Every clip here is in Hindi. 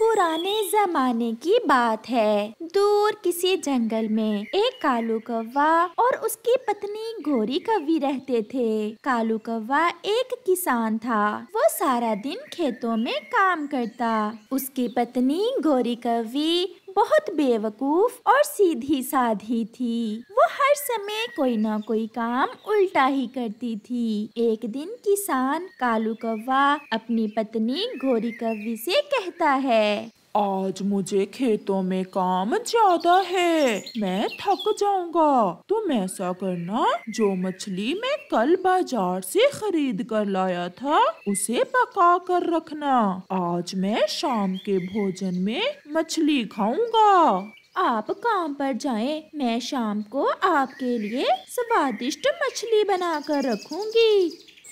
पुराने जमाने की बात है दूर किसी जंगल में एक कालू कौवा और उसकी पत्नी गोरी कवि रहते थे कालू कौवा एक किसान था वो सारा दिन खेतों में काम करता उसकी पत्नी गोरी कवि बहुत बेवकूफ और सीधी साधी थी वो हर समय कोई ना कोई काम उल्टा ही करती थी एक दिन किसान कालू कौवा अपनी पत्नी गोरी कौवी से कहता है आज मुझे खेतों में काम ज्यादा है मैं थक जाऊंगा तुम ऐसा करना जो मछली मैं कल बाजार से खरीद कर लाया था उसे पका कर रखना आज मैं शाम के भोजन में मछली खाऊंगा आप काम पर जाएं, मैं शाम को आपके लिए स्वादिष्ट मछली बना कर रखूंगी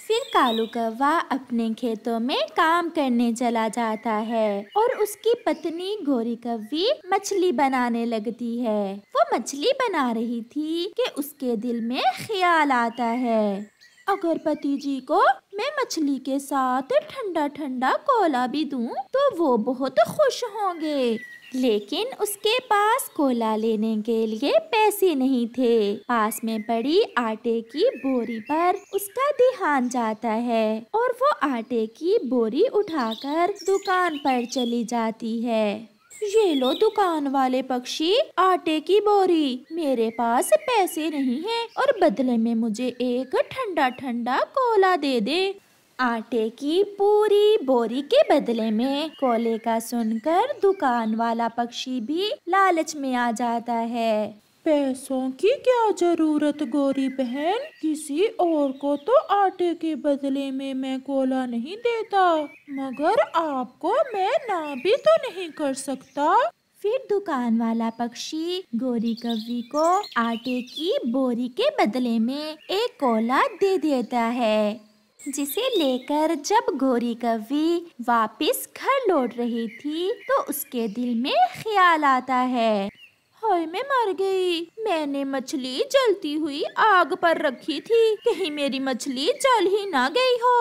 फिर कालू कौवा अपने खेतों में काम करने चला जाता है और उसकी पत्नी गोरी कव्वी मछली बनाने लगती है वो मछली बना रही थी कि उसके दिल में ख्याल आता है अगर पति जी को मैं मछली के साथ ठंडा ठंडा कोला भी दूं तो वो बहुत खुश होंगे लेकिन उसके पास कोला लेने के लिए पैसे नहीं थे पास में पड़ी आटे की बोरी पर उसका ध्यान जाता है और वो आटे की बोरी उठाकर दुकान पर चली जाती है ये लो दुकान वाले पक्षी आटे की बोरी मेरे पास पैसे नहीं हैं और बदले में मुझे एक ठंडा ठंडा कोला दे दे आटे की पूरी बोरी के बदले में कोले का सुनकर दुकान वाला पक्षी भी लालच में आ जाता है पैसों की क्या जरूरत गोरी बहन किसी और को तो आटे के बदले में मैं कोला नहीं देता मगर आपको मैं ना भी तो नहीं कर सकता फिर दुकान वाला पक्षी गोरी कवि को आटे की बोरी के बदले में एक कोला दे देता है जिसे लेकर जब गोरी कवि वापस घर लौट रही थी तो उसके दिल में ख्याल आता है हाय मैं मर गई मैंने मछली जलती हुई आग पर रखी थी कहीं मेरी मछली जल ही ना गई हो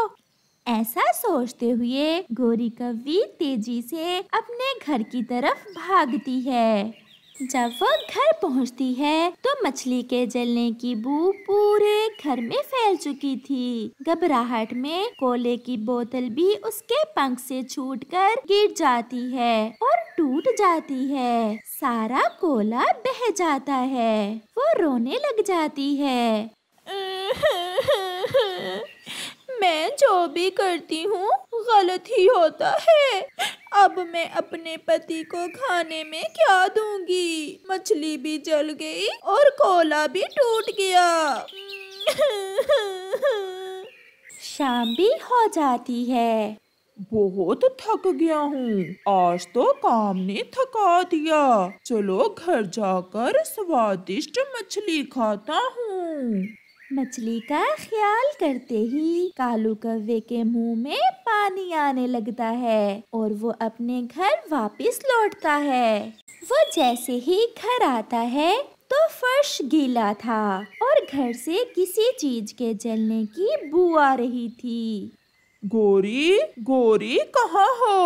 ऐसा सोचते हुए गोरी कवि तेजी से अपने घर की तरफ भागती है जब वह घर पहुंचती है तो मछली के जलने की बू पूरे घर में फैल चुकी थी घबराहट में कोले की बोतल भी उसके पंख से छूटकर गिर जाती है और टूट जाती है सारा कोला बह जाता है वो रोने लग जाती है मैं जो भी करती हूँ गलत ही होता है अब मैं अपने पति को खाने में क्या दूंगी मछली भी जल गई और कोला भी टूट गया शाम भी हो जाती है बहुत थक गया हूँ आज तो काम ने थका दिया चलो घर जाकर स्वादिष्ट मछली खाता हूँ मछली का ख्याल करते ही कालू कव्वे के मुंह में पानी आने लगता है और वो अपने घर वापस लौटता है वो जैसे ही घर आता है तो फर्श गीला था और घर से किसी चीज के जलने की बू आ रही थी गोरी गोरी कहाँ हो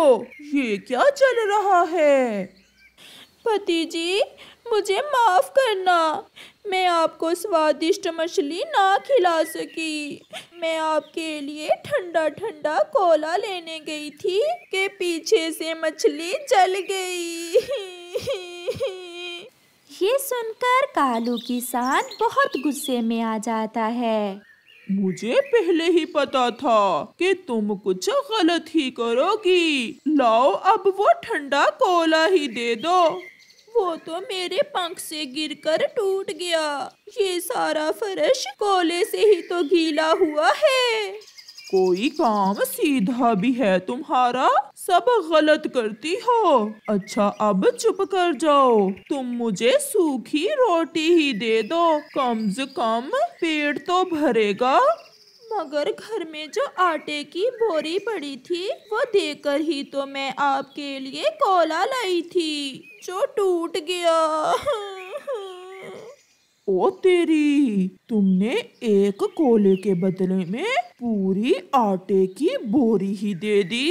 ये क्या चल रहा है पति जी मुझे माफ़ करना मैं आपको स्वादिष्ट मछली ना खिला सकी मैं आपके लिए ठंडा ठंडा कोला लेने गई थी के पीछे से मछली जल गई ये सुनकर कालू किसान बहुत गुस्से में आ जाता है मुझे पहले ही पता था कि तुम कुछ गलत ही करोगी लाओ अब वो ठंडा कोला ही दे दो वो तो मेरे पंख से गिरकर टूट गया ये सारा फर्श कोले से ही तो गीला हुआ है कोई काम सीधा भी है तुम्हारा सब गलत करती हो अच्छा अब चुप कर जाओ तुम मुझे सूखी रोटी ही दे दो कम से कम पेट तो भरेगा मगर घर में जो आटे की बोरी पड़ी थी वो देकर ही तो मैं आपके लिए कोला लाई थी जो टूट गया ओ तेरी तुमने एक कोले के बदले में पूरी आटे की बोरी ही दे दी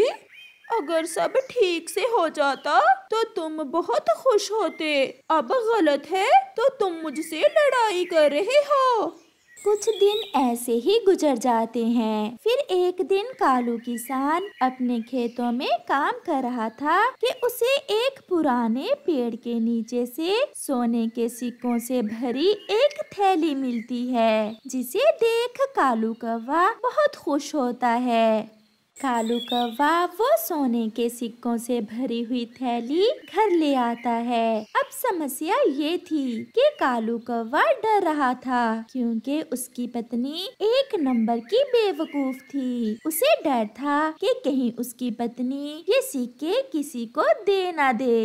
अगर सब ठीक से हो जाता तो तुम बहुत खुश होते अब गलत है तो तुम मुझसे लड़ाई कर रहे हो कुछ दिन ऐसे ही गुजर जाते हैं फिर एक दिन कालू किसान अपने खेतों में काम कर रहा था कि उसे एक पुराने पेड़ के नीचे से सोने के सिक्कों से भरी एक थैली मिलती है जिसे देख कालू कौवा बहुत खुश होता है कालू कौवा वो सोने के सिक्कों से भरी हुई थैली घर ले आता है अब समस्या ये थी कि कालू कौवा डर रहा था क्योंकि उसकी पत्नी एक नंबर की बेवकूफ थी उसे डर था कि कहीं उसकी पत्नी ये सिक्के किसी को दे ना दे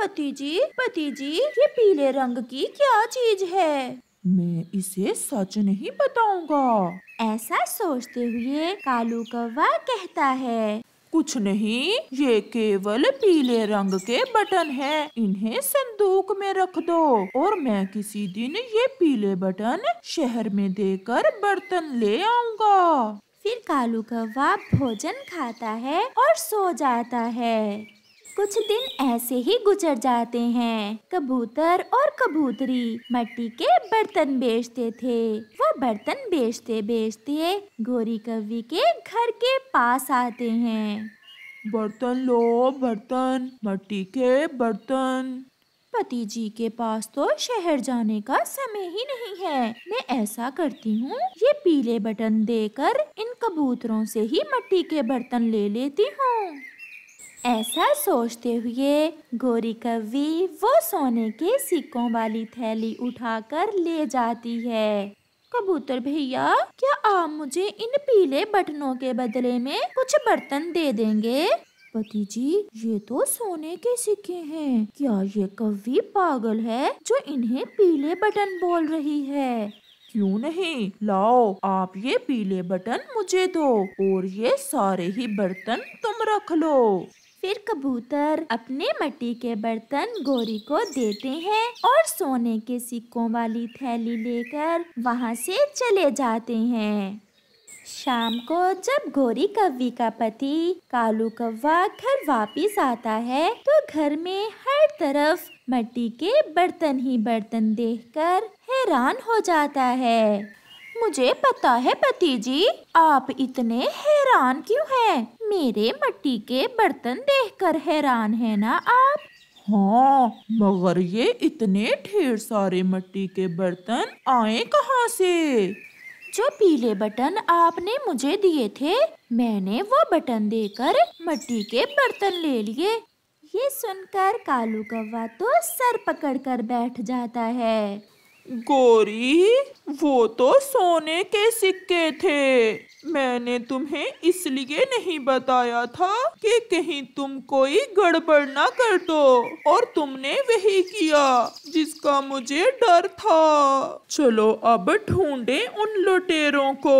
पति जी पति जी ये पीले रंग की क्या चीज है मैं इसे सच नहीं बताऊंगा ऐसा सोचते हुए कालू कौवा कहता है कुछ नहीं ये केवल पीले रंग के बटन है इन्हें संदूक में रख दो और मैं किसी दिन ये पीले बटन शहर में देकर बर्तन ले आऊंगा फिर कालू कौवा भोजन खाता है और सो जाता है कुछ दिन ऐसे ही गुजर जाते हैं कबूतर और कबूतरी मट्टी के बर्तन बेचते थे वो बर्तन बेचते बेचते गोरी कवि के घर के पास आते हैं बर्तन लो बर्तन मट्टी के बर्तन पति जी के पास तो शहर जाने का समय ही नहीं है मैं ऐसा करती हूँ ये पीले बटन देकर इन कबूतरों से ही मट्टी के बर्तन ले लेती हूँ ऐसा सोचते हुए गोरी कवि वो सोने के सिक्कों वाली थैली उठाकर ले जाती है कबूतर भैया क्या आप मुझे इन पीले बटनों के बदले में कुछ बर्तन दे देंगे पति जी ये तो सोने के सिक्के हैं क्या ये कवि पागल है जो इन्हें पीले बटन बोल रही है क्यों नहीं लाओ आप ये पीले बटन मुझे दो और ये सारे ही बर्तन तुम रख लो फिर कबूतर अपने मट्टी के बर्तन गोरी को देते हैं और सोने के सिक्कों वाली थैली लेकर वहाँ से चले जाते हैं शाम को जब गोरी कव्वी का पति कालू कव्वा घर वापस आता है तो घर में हर तरफ मट्टी के बर्तन ही बर्तन देखकर हैरान हो जाता है मुझे पता है पति जी आप इतने हैरान क्यों हैं? मेरे मट्टी के बर्तन देखकर हैरान है ना आप हाँ मगर ये इतने ढेर सारे मट्टी के बर्तन आए कहाँ से जो पीले बटन आपने मुझे दिए थे मैंने वो बटन देकर मट्टी के बर्तन ले लिए ये सुनकर कालू कौवा तो सर पकड़कर बैठ जाता है गोरी वो तो सोने के सिक्के थे मैंने तुम्हें इसलिए नहीं बताया था कि कहीं तुम कोई गड़बड़ ना कर दो और तुमने वही किया जिसका मुझे डर था चलो अब ढूंढें उन लुटेरों को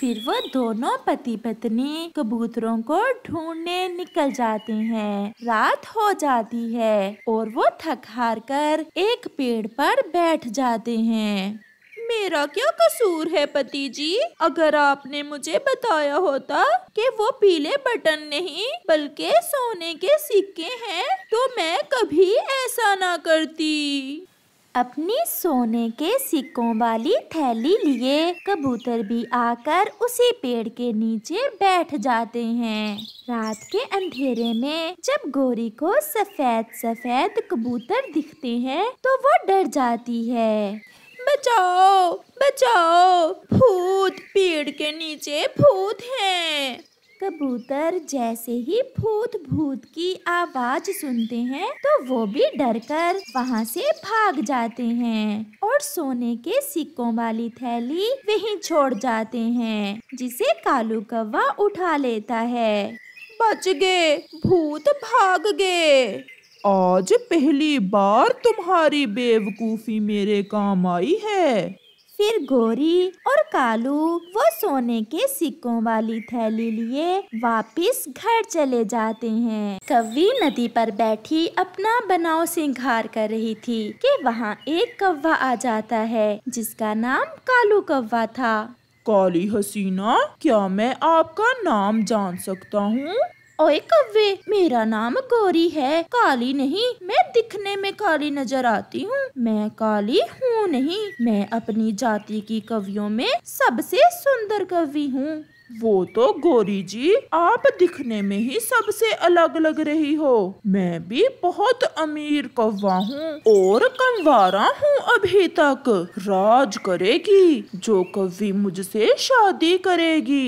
फिर वो दोनों पति पत्नी कबूतरों को ढूंढने निकल जाते हैं रात हो जाती है और वो थक हार कर एक पेड़ पर बैठ जाते हैं मेरा क्या कसूर है पति जी अगर आपने मुझे बताया होता कि वो पीले बटन नहीं बल्कि सोने के सिक्के हैं तो मैं कभी ऐसा ना करती अपने सोने के सिक्कों वाली थैली लिए कबूतर भी आकर उसी पेड़ के नीचे बैठ जाते हैं रात के अंधेरे में जब गोरी को सफेद सफेद कबूतर दिखते हैं तो वो डर जाती है बचाओ बचाओ भूत पेड़ के नीचे भूत हैं कबूतर जैसे ही भूत भूत की आवाज सुनते हैं तो वो भी डरकर वहाँ से भाग जाते हैं और सोने के सिक्कों वाली थैली वहीं छोड़ जाते हैं जिसे कालू कौवा उठा लेता है बच गए भूत भाग गए आज पहली बार तुम्हारी बेवकूफी मेरे काम आई है फिर गोरी और कालू वो सोने के सिक्कों वाली थैली लिए वापस घर चले जाते हैं कवी नदी पर बैठी अपना बनाव सिंगार कर रही थी कि वहाँ एक कौवा आ जाता है जिसका नाम कालू कौवा था काली हसीना क्या मैं आपका नाम जान सकता हूँ ओए कव्वे मेरा नाम गोरी है काली नहीं मैं दिखने में काली नजर आती हूँ मैं काली हूँ नहीं मैं अपनी जाति की कवियों में सबसे सुंदर कवि हूँ वो तो गोरी जी आप दिखने में ही सबसे अलग लग रही हो मैं भी बहुत अमीर कौवा हूँ और कंवारा हूँ अभी तक राज करेगी जो कवि मुझसे शादी करेगी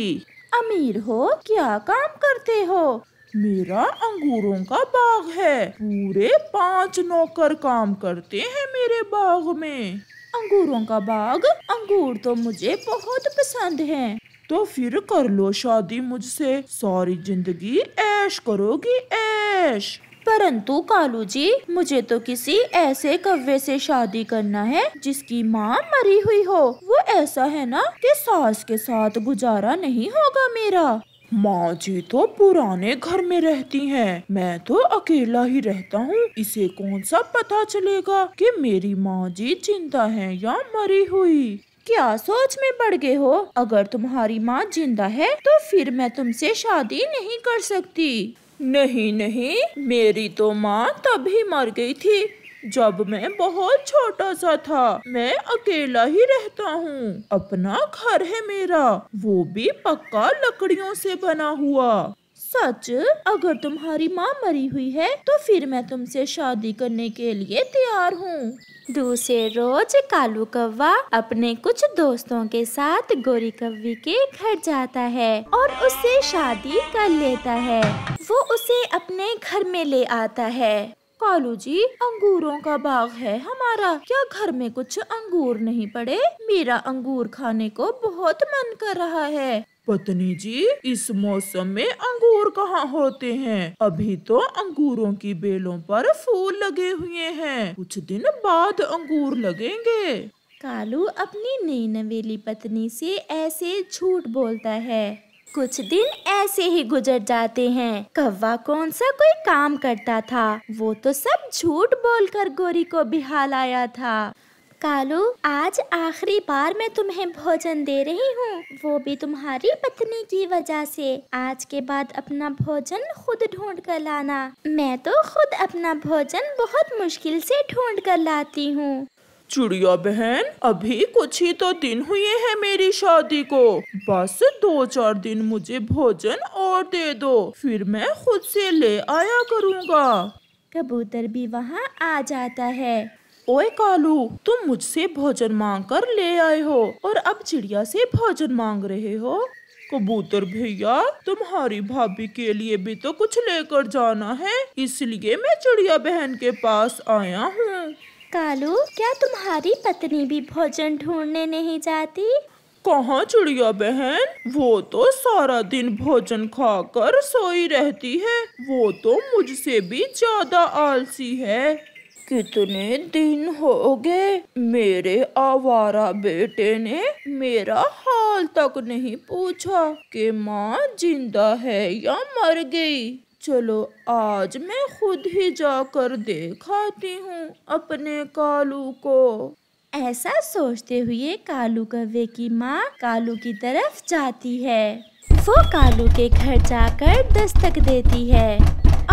अमीर हो क्या काम करते हो मेरा अंगूरों का बाग है पूरे पांच नौकर काम करते हैं मेरे बाग में अंगूरों का बाग अंगूर तो मुझे बहुत पसंद है तो फिर कर लो शादी मुझसे सारी जिंदगी ऐश करोगी ऐश परंतु कालू जी मुझे तो किसी ऐसे कव्वे से शादी करना है जिसकी माँ मरी हुई हो वो ऐसा है ना कि सास के साथ गुजारा नहीं होगा मेरा माँ जी तो पुराने घर में रहती हैं, मैं तो अकेला ही रहता हूँ इसे कौन सा पता चलेगा कि मेरी माँ जी जिंदा है या मरी हुई क्या सोच में पड़ गए हो अगर तुम्हारी माँ जिंदा है तो फिर मैं तुमसे शादी नहीं कर सकती नहीं नहीं मेरी तो माँ तभी मर गई थी जब मैं बहुत छोटा सा था मैं अकेला ही रहता हूँ अपना घर है मेरा वो भी पक्का लकड़ियों से बना हुआ सच अगर तुम्हारी माँ मरी हुई है तो फिर मैं तुमसे शादी करने के लिए तैयार हूँ दूसरे रोज कालू कौवा अपने कुछ दोस्तों के साथ गोरी कवि के घर जाता है और उससे शादी कर लेता है वो उसे अपने घर में ले आता है कालू जी अंगूरों का बाग है हमारा क्या घर में कुछ अंगूर नहीं पड़े मेरा अंगूर खाने को बहुत मन कर रहा है पत्नी जी इस मौसम में अंगूर कहाँ होते हैं अभी तो अंगूरों की बेलों पर फूल लगे हुए हैं कुछ दिन बाद अंगूर लगेंगे कालू अपनी नई नवेली पत्नी से ऐसे झूठ बोलता है कुछ दिन ऐसे ही गुजर जाते हैं कौवा कौन सा कोई काम करता था वो तो सब झूठ बोलकर गोरी को बिहा लाया था कालू आज आखिरी बार मैं तुम्हें भोजन दे रही हूँ वो भी तुम्हारी पत्नी की वजह से आज के बाद अपना भोजन खुद ढूंढ कर लाना मैं तो खुद अपना भोजन बहुत मुश्किल से ढूंढ कर लाती हूँ चुड़िया बहन अभी कुछ ही तो दिन हुए हैं मेरी शादी को बस दो चार दिन मुझे भोजन और दे दो फिर मैं खुद से ले आया करूँगा कबूतर भी वहाँ आ जाता है ओए कालू तुम मुझसे भोजन मांग कर ले आए हो और अब चिड़िया से भोजन मांग रहे हो कबूतर भैया तुम्हारी भाभी के लिए भी तो कुछ लेकर जाना है इसलिए मैं चिड़िया बहन के पास आया हूँ कालू क्या तुम्हारी पत्नी भी भोजन ढूंढने नहीं जाती कहाँ चिड़िया बहन वो तो सारा दिन भोजन खाकर सोई रहती है वो तो मुझसे भी ज्यादा आलसी है कितने दिन हो गए मेरे आवारा बेटे ने मेरा हाल तक नहीं पूछा कि माँ जिंदा है या मर गई चलो आज मैं खुद ही जाकर देखाती हूँ अपने कालू को ऐसा सोचते हुए कालू कव्वे की माँ कालू की तरफ जाती है वो कालू के घर जाकर दस्तक देती है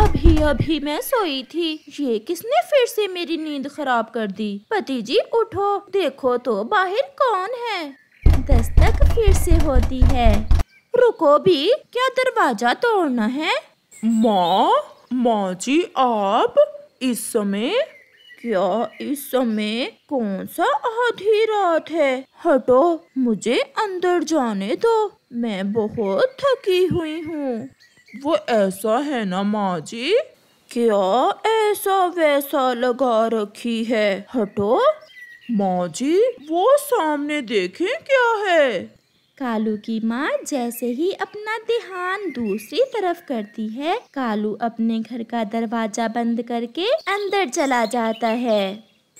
अभी अभी मैं सोई थी ये किसने फिर से मेरी नींद खराब कर दी पति जी उठो देखो तो बाहर कौन है दस्तक फिर से होती है रुको भी क्या दरवाजा तोड़ना है माँ माँ जी आप इस समय क्या इस समय कौन सा आधी रात है हटो मुझे अंदर जाने दो मैं बहुत थकी हुई हूँ वो ऐसा है ना माँ जी क्या ऐसा वैसा लगा रखी है हटो माँ जी वो सामने देखें क्या है कालू की माँ जैसे ही अपना ध्यान दूसरी तरफ करती है कालू अपने घर का दरवाजा बंद करके अंदर चला जाता है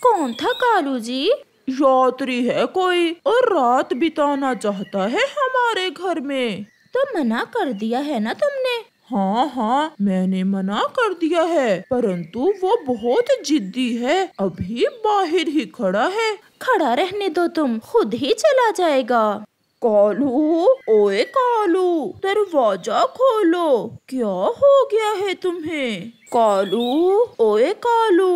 कौन था कालू जी यात्री है कोई और रात बिताना चाहता है हमारे घर में तो मना कर दिया है ना तुमने हाँ हाँ मैंने मना कर दिया है परंतु वो बहुत जिद्दी है अभी बाहर ही खड़ा है खड़ा रहने दो तुम खुद ही चला जाएगा कॉलू ओए कालू दरवाजा खोलो क्या हो गया है तुम्हें कालू ओए कालू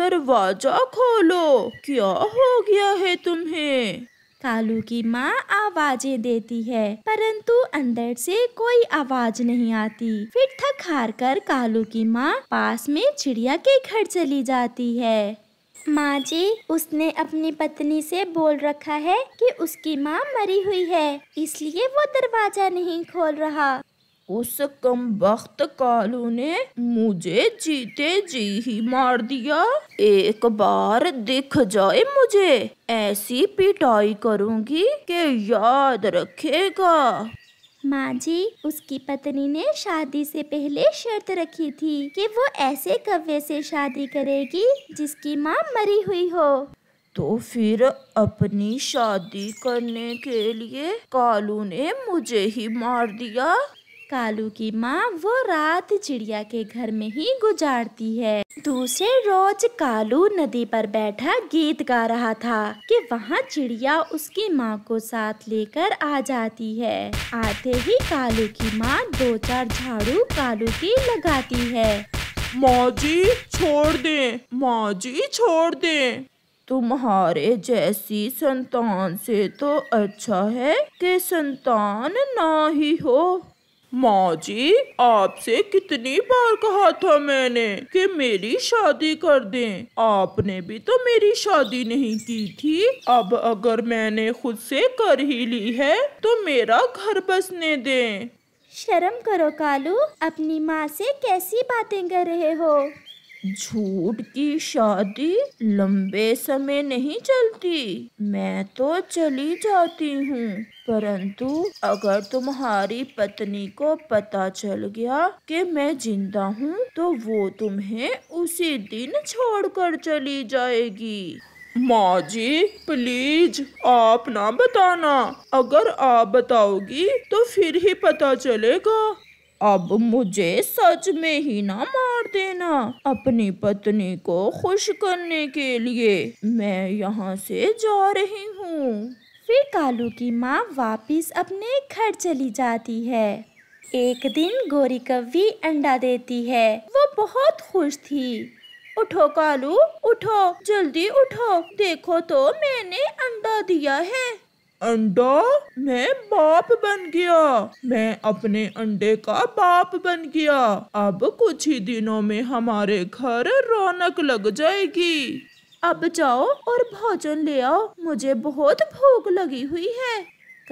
दरवाजा खोलो क्या हो गया है तुम्हें कालू की माँ आवाजें देती है परंतु अंदर से कोई आवाज नहीं आती फिर थक हार कर कालू की माँ पास में चिड़िया के घर चली जाती है माँ जी उसने अपनी पत्नी से बोल रखा है कि उसकी माँ मरी हुई है इसलिए वो दरवाजा नहीं खोल रहा उस कम वक्त कालू ने मुझे जीते जी ही मार दिया एक बार दिख जाए मुझे ऐसी पिटाई करूंगी कि याद रखेगा माँ जी उसकी पत्नी ने शादी से पहले शर्त रखी थी कि वो ऐसे कव्य से शादी करेगी जिसकी माँ मरी हुई हो तो फिर अपनी शादी करने के लिए कालू ने मुझे ही मार दिया कालू की माँ वो रात चिड़िया के घर में ही गुजारती है दूसरे रोज कालू नदी पर बैठा गीत गा रहा था कि वहाँ चिड़िया उसकी माँ को साथ लेकर आ जाती है आते ही कालू की माँ दो चार झाड़ू कालू की लगाती है माँ जी छोड़ दे माँ जी छोड़ दे तुम्हारे जैसी संतान से तो अच्छा है कि संतान ना ही हो माँ जी आपसे कितनी बार कहा था मैंने कि मेरी शादी कर दें आपने भी तो मेरी शादी नहीं की थी अब अगर मैंने खुद से कर ही ली है तो मेरा घर बसने दें शर्म करो कालू अपनी माँ से कैसी बातें कर रहे हो झूठ की शादी लंबे समय नहीं चलती मैं तो चली जाती हूँ परंतु अगर तुम्हारी पत्नी को पता चल गया कि मैं जिंदा हूँ तो वो तुम्हें उसी दिन छोड़कर चली जाएगी माँ जी प्लीज आप ना बताना अगर आप बताओगी तो फिर ही पता चलेगा अब मुझे सच में ही ना मार देना अपनी पत्नी को खुश करने के लिए मैं यहाँ से जा रही हूँ फिर कालू की माँ वापिस अपने घर चली जाती है एक दिन गोरी कवि अंडा देती है वो बहुत खुश थी उठो कालू उठो जल्दी उठो देखो तो मैंने अंडा दिया है अंडा मैं बाप बन गया मैं अपने अंडे का बाप बन गया अब कुछ ही दिनों में हमारे घर रौनक लग जाएगी अब जाओ और भोजन ले आओ मुझे बहुत भूख लगी हुई है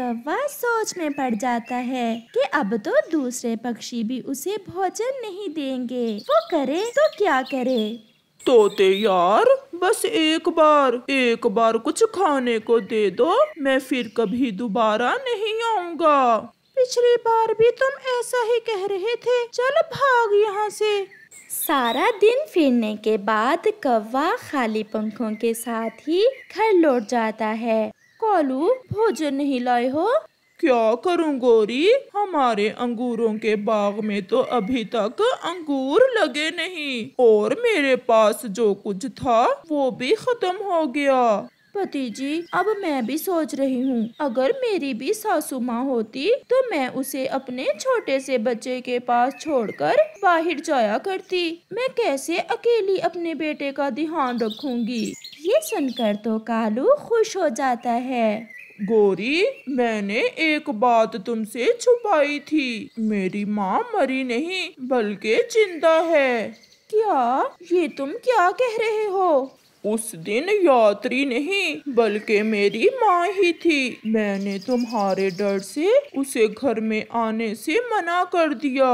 कौवा सोच में पड़ जाता है कि अब तो दूसरे पक्षी भी उसे भोजन नहीं देंगे वो करे तो क्या करे तोते यार बस एक बार एक बार कुछ खाने को दे दो मैं फिर कभी दोबारा नहीं आऊँगा पिछली बार भी तुम ऐसा ही कह रहे थे चल भाग यहाँ से सारा दिन फिरने के बाद कौवा खाली पंखों के साथ ही घर लौट जाता है कॉलू भोजन नहीं लाए हो क्या करूं गोरी हमारे अंगूरों के बाग में तो अभी तक अंगूर लगे नहीं और मेरे पास जो कुछ था वो भी खत्म हो गया पति जी अब मैं भी सोच रही हूँ अगर मेरी भी सासू माँ होती तो मैं उसे अपने छोटे से बच्चे के पास छोड़कर बाहर जाया करती मैं कैसे अकेली अपने बेटे का ध्यान रखूंगी ये सुनकर तो कालू खुश हो जाता है गोरी मैंने एक बात तुमसे छुपाई थी मेरी माँ मरी नहीं बल्कि जिंदा है क्या ये तुम क्या कह रहे हो उस दिन यात्री नहीं बल्कि मेरी माँ ही थी मैंने तुम्हारे डर से उसे घर में आने से मना कर दिया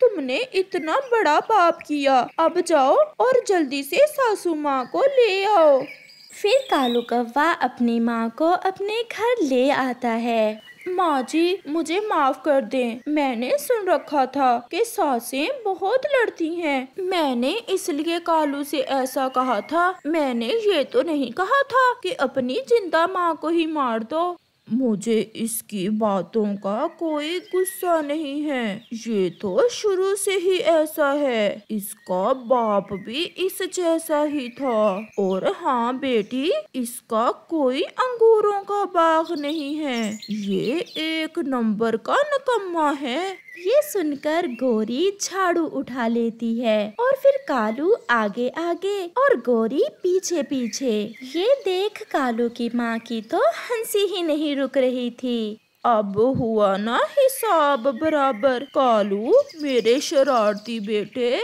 तुमने इतना बड़ा पाप किया अब जाओ और जल्दी से सासू माँ को ले आओ फिर कालू कौवा अपनी माँ को अपने घर ले आता है माँ जी मुझे माफ कर दें मैंने सुन रखा था कि सासें बहुत लड़ती हैं मैंने इसलिए कालू से ऐसा कहा था मैंने ये तो नहीं कहा था कि अपनी जिंदा माँ को ही मार दो मुझे इसकी बातों का कोई गुस्सा नहीं है ये तो शुरू से ही ऐसा है इसका बाप भी इस जैसा ही था और हाँ बेटी इसका कोई अंगूरों का बाग नहीं है ये एक नंबर का नकम्मा है ये सुनकर गोरी झाड़ू उठा लेती है और फिर कालू आगे आगे और गोरी पीछे पीछे ये देख कालू की माँ की तो हंसी ही नहीं रुक रही थी अब हुआ ना हिसाब बराबर कालू मेरे शरारती बेटे